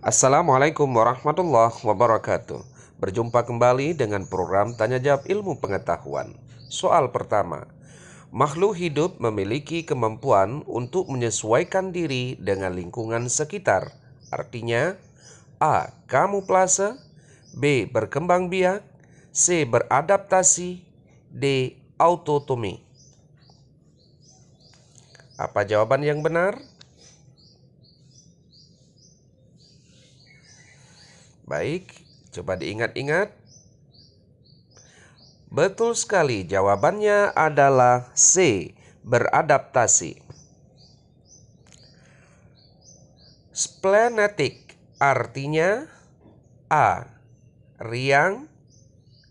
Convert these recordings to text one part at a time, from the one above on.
Assalamualaikum warahmatullahi wabarakatuh. Berjumpa kembali dengan program Tanya Jawab Ilmu Pengetahuan. Soal pertama, makhluk hidup memiliki kemampuan untuk menyesuaikan diri dengan lingkungan sekitar. Artinya, A. Kamuflase B. Berkembang biak C. Beradaptasi D. Autotomi Apa jawaban yang benar? Baik, coba diingat-ingat. Betul sekali, jawabannya adalah C, beradaptasi. Splenetik artinya A. Riang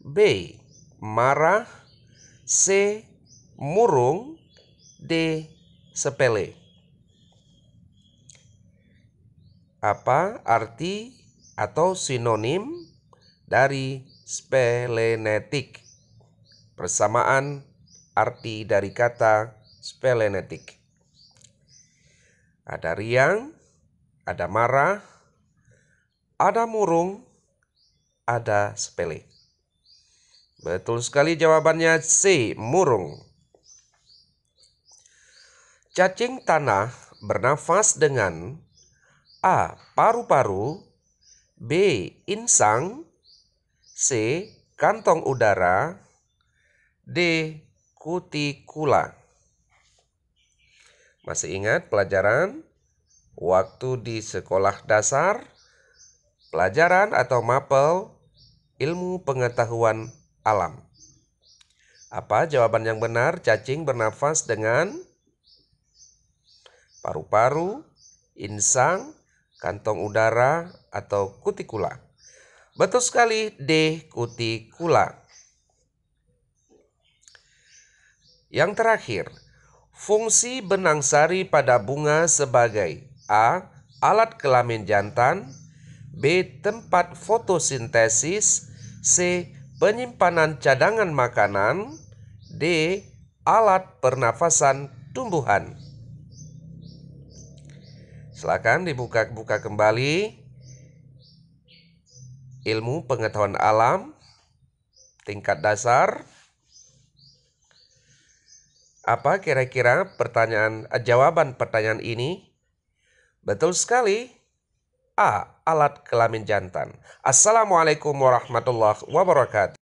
B. Marah C. Murung D. Sepele Apa arti atau sinonim dari spelenetik. Persamaan arti dari kata spelenetik. Ada riang, ada marah, ada murung, ada sepele. Betul sekali jawabannya C, murung. Cacing tanah bernafas dengan A. Paru-paru B. Insang C. Kantong udara D. Kutikula Masih ingat pelajaran? Waktu di sekolah dasar Pelajaran atau mapel Ilmu pengetahuan alam Apa jawaban yang benar? Cacing bernafas dengan paru-paru, insang, kantong udara atau kutikula. Betul sekali D kutikula. Yang terakhir, fungsi benang sari pada bunga sebagai A. alat kelamin jantan, B. tempat fotosintesis, C. penyimpanan cadangan makanan, D. alat pernafasan tumbuhan. Silakan dibuka-buka kembali ilmu pengetahuan alam tingkat dasar. Apa kira-kira pertanyaan eh, jawaban pertanyaan ini? Betul sekali. A. Alat kelamin jantan. Assalamualaikum warahmatullahi wabarakatuh.